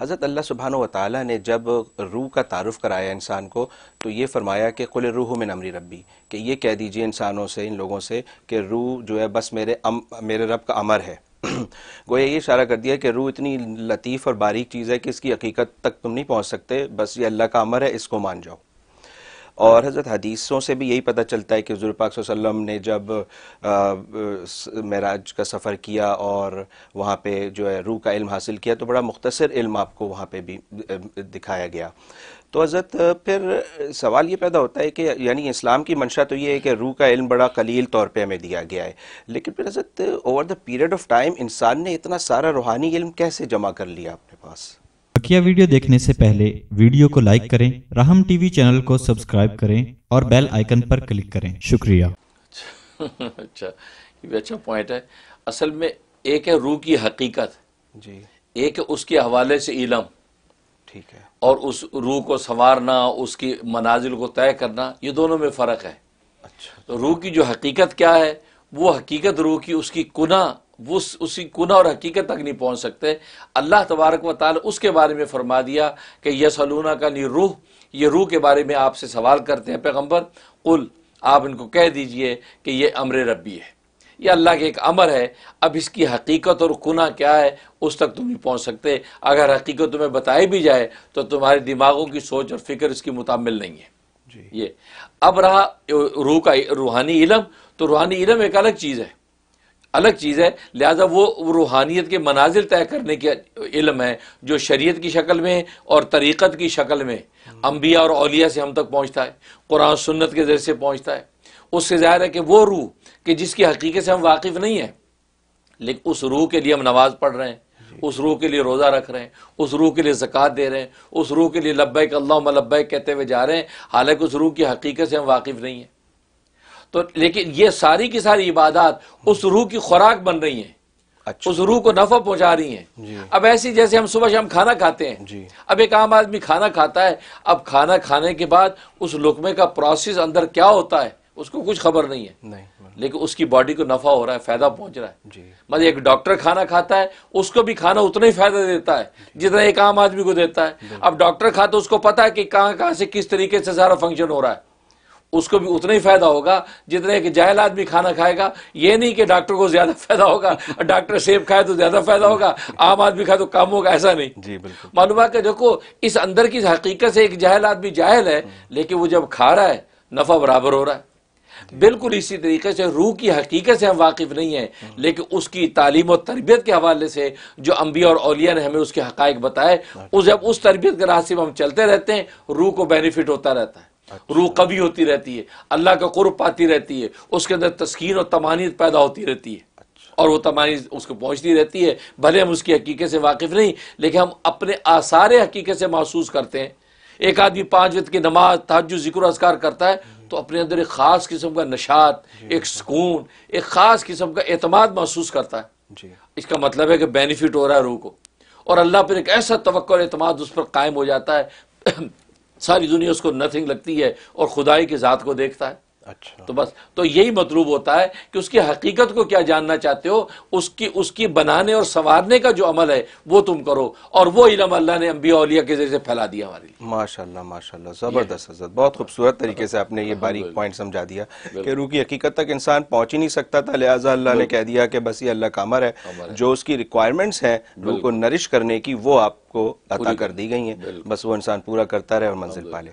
हज़रत अल्लाह सुबहान वाली ने जब रूह का तारफ़ कराया इंसान को तो ये फरमाया कि कुल रूह में नमरी रबी कि ये कह दीजिए इंसानों से इन लोगों से कि रूह जो है बस मेरे अम, मेरे रब का अमर है गोया ये इशारा कर दिया कि रूह इतनी लतीफ़ और बारीक चीज़ है कि इसकी हकीकत तक तुम नहीं पहुँच सकते बस ये अल्लाह का अमर है इसको मान जाओ और हज़रत हदीसों से भी यही पता चलता है कि हजूर पाक वसल्लम ने जब महराज का सफ़र किया और वहाँ पे जो है रूह का इल्म हासिल किया तो बड़ा मुख्तसर इल्म आपको वहाँ पे भी दिखाया गया तो हज़रत फिर सवाल ये पैदा होता है कि यानी इस्लाम की मंशा तो ये है कि रूह का इल्म बड़ा कलील तौर पे हमें दिया गया है लेकिन फिर हज़रत over the period of time इंसान ने इतना सारा रूहानी इल्म कैसे जमा कर लिया अपने पास बकिया वीडियो देखने से पहले वीडियो को लाइक करें राहम टीवी चैनल को सब्सक्राइब करें और बेल आइकन पर क्लिक करें शुक्रिया अच्छा ये अच्छा पॉइंट है असल में एक है रूह की हकीकत जी एक है उसके हवाले से इलम ठीक है और उस रूह को संवारना उसकी मनाजिल को तय करना ये दोनों में फ़र्क है अच्छा तो रूह की जो हकीकत क्या है वो हकीकत रूह की उसकी कुना वो उसी कुना और हकीकत तक नहीं पहुँच सकते अल्लाह तबारक व ताल उसके बारे में फरमा दिया कि यह सलूना का नी रूह ये रूह के बारे में आपसे सवाल करते हैं पैगम्बर कुल आप इनको कह दीजिए कि ये अमर रबी है ये अल्लाह के एक अमर है अब इसकी हकीकत और कुना क्या है उस तक तुम नहीं पहुँच सकते अगर हकीकत तुम्हें बताई भी जाए तो तुम्हारे दिमागों की सोच और फिक्र इसकी मुतामिल नहीं है जी ये अब रहा रूह का रूहानी इलम तो रूहानी इलम एक अलग चीज़ है अलग चीज़ है लिहाजा वो रूहानियत के मनाजिल तय करने के इल्म है जो शरीयत की शक्ल में और तरीक़त की शक्ल में अम्बिया और अलिया से हम तक पहुँचता है कुरान सुन्नत के जरिए से पहुँचता है उससे ज़ाहिर है कि वो रूह कि जिसकी हकीकत से हम वाकिफ़ नहीं है लेकिन उस रूह के लिए हम नमाज़ पढ़ रहे हैं उस रूह के लिए रोज़ा रख रहे हैं उस रूह के लिए ज़क़़त दे रहे हैं उस रूह के लिए लब्बैक अल्लाह लब्बैक कहते हुए जा रहे हैं हालांकि उस रूह की हकीकत से हम वाकिफ़ नहीं हैं तो लेकिन ये सारी की सारी इबादत उस रूह की खुराक बन रही है अच्छा। उस रूह को नफा पहुंचा रही है अब ऐसी जैसे हम सुबह शाम खाना खाते हैं अब एक आम आदमी खाना खाता है अब खाना खाने के बाद उस लुकमे का प्रोसेस अंदर क्या होता है उसको कुछ खबर नहीं है नहीं, लेकिन उसकी बॉडी को नफा हो रहा है फायदा पहुंच रहा है मतलब एक डॉक्टर खाना खाता है उसको भी खाना उतना ही फायदा देता है जितना एक आम आदमी को देता है अब डॉक्टर खाता उसको पता है कि कहां कहां से किस तरीके से सारा फंक्शन हो रहा है उसको भी उतना ही फायदा होगा जितने कि जाहल आदमी खाना खाएगा ये नहीं कि डॉक्टर को ज्यादा फायदा होगा डॉक्टर सेब खाए तो ज्यादा फायदा होगा आम आदमी खाए तो कम होगा ऐसा नहीं जी बिल्कुल मालूम कि देखो इस अंदर की हकीकत से एक जाहल आदमी जाहल है लेकिन वो जब खा रहा है नफा बराबर हो रहा है बिल्कुल इसी तरीके से रूह की हकीकत से हम वाकिफ़ नहीं हैं लेकिन उसकी तालीम और तरबियत के हवाले से जो अम्बिया और अलिया ने हमें उसके हक़ बताए उस जब उस तरबियत के रास्ते में हम चलते रहते हैं रूह को बेनिफिट होता रहता है अच्छा। रूह कभी होती रहती है अल्लाह का कुर्ब पाती रहती है उसके अंदर तस्कीन और तमानियत पैदा होती रहती है अच्छा। और वो तमानी उसको पहुंचती रहती है भले हम उसकी हकीकत से वाकिफ़ नहीं लेकिन हम अपने आसार हकीकत से महसूस करते हैं एक आदमी पांच वक्त की नमाज तहज जिक्र असकार करता है तो अपने अंदर एक ख़ास किस्म का नशात एक सुकून एक ख़ास किस्म का एतमाद महसूस करता है इसका मतलब है कि बेनिफिट हो रहा है रूह को और अल्लाह पर एक ऐसा तो एतमाद उस पर कायम हो जाता है सारी दुनिया उसको नथिंग लगती है और खुदाई की ज़ात को देखता है अच्छा तो बस तो यही मतलूब होता है कि उसकी हकीकत को क्या जानना चाहते हो उसकी उसकी बनाने और संवारने का जो अमल है वो तुम करो और वो इलम अल्लाह ने अम्बी अलिया के जरिए फैला दिया हमारे लिए माशाल्लाह माशाल्लाह ज़बरदस्त हजरत बहुत खूबसूरत तरीके से आपने ये बारीक पॉइंट समझा दिया कि रूह की हकीकत तक इंसान पहुंच ही नहीं सकता था लिहाजा अल्लाह ने कह दिया कि बस ये अल्लाह का अमर है जो उसकी रिक्वायरमेंट्स हैं उनको नरिश करने की वो आपको अता कर दी गई हैं बस वो इंसान पूरा करता रहे और मंजिल पाले